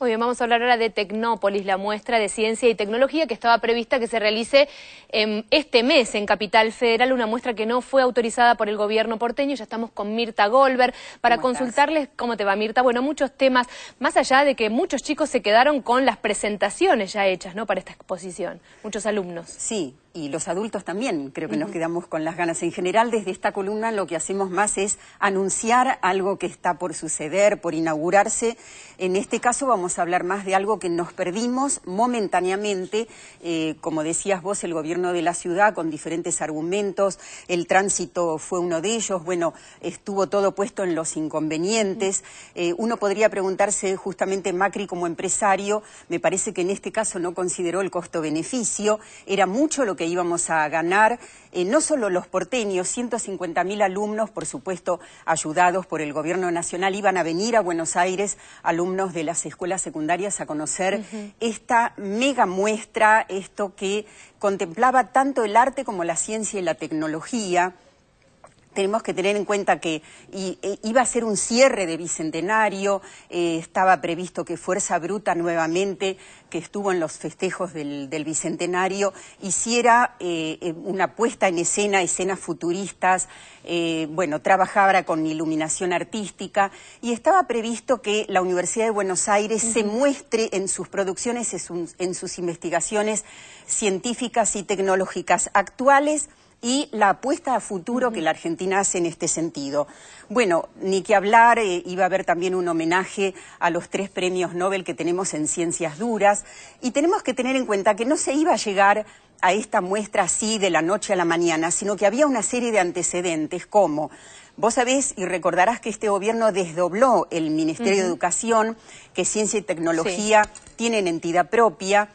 Muy bien, vamos a hablar ahora de Tecnópolis, la muestra de ciencia y tecnología que estaba prevista que se realice en em, este mes en Capital Federal, una muestra que no fue autorizada por el gobierno porteño. Ya estamos con Mirta Goldberg para consultarles cómo te va, Mirta. Bueno, muchos temas, más allá de que muchos chicos se quedaron con las presentaciones ya hechas ¿no? para esta exposición, muchos alumnos. Sí, y los adultos también, creo que nos quedamos con las ganas. En general, desde esta columna lo que hacemos más es anunciar algo que está por suceder, por inaugurarse. En este caso vamos a hablar más de algo que nos perdimos momentáneamente, eh, como decías vos, el gobierno de la ciudad con diferentes argumentos, el tránsito fue uno de ellos, bueno, estuvo todo puesto en los inconvenientes. Eh, uno podría preguntarse justamente Macri como empresario, me parece que en este caso no consideró el costo-beneficio, era mucho lo que íbamos a ganar, eh, no solo los porteños, mil alumnos, por supuesto, ayudados por el Gobierno Nacional, iban a venir a Buenos Aires, alumnos de las escuelas secundarias, a conocer esta mega muestra, esto que contemplaba tanto el arte como la ciencia y la tecnología tenemos que tener en cuenta que e, iba a ser un cierre de bicentenario, eh, estaba previsto que Fuerza Bruta nuevamente, que estuvo en los festejos del, bicentenario, hiciera eh, eh, una puesta en escena, escenas futuristas, bueno, trabajaba con iluminación artística y estaba previsto que la Universidad de Buenos Aires se muestre en sus producciones, en sus investigaciones científicas y tecnológicas actuales y la apuesta a futuro que la Argentina hace en este sentido. Bueno, ni que hablar, eh, iba a haber también un homenaje a los tres premios Nobel que tenemos en ciencias duras y tenemos que tener en cuenta que no se iba a llegar a esta muestra así de la noche a la mañana, sino que había una serie de antecedentes como Vos sabés y recordarás que este gobierno desdobló el Ministerio de Educación, que Ciencia y Tecnología tienen entidad propia,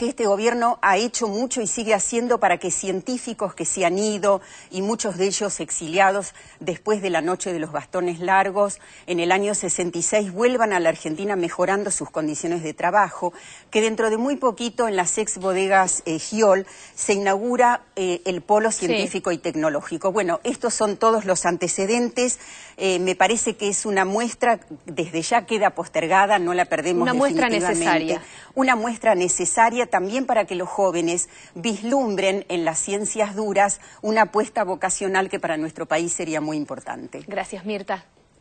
que este gobierno ha hecho mucho y sigue haciendo para que científicos que se han ido y muchos de ellos exiliados después de la noche de los bastones largos en el año 66 vuelvan a la Argentina mejorando sus condiciones de trabajo, que dentro de muy poquito en las ex bodegas eh, Giol se inaugura eh, el polo científico y tecnológico. Bueno, estos son todos los antecedentes. Eh, me parece que es una muestra, desde ya queda postergada, no la perdemos. Una muestra necesaria. Una muestra necesaria también para que los jóvenes vislumbren en las ciencias duras una apuesta vocacional que para nuestro país sería muy importante. Gracias, Mirta.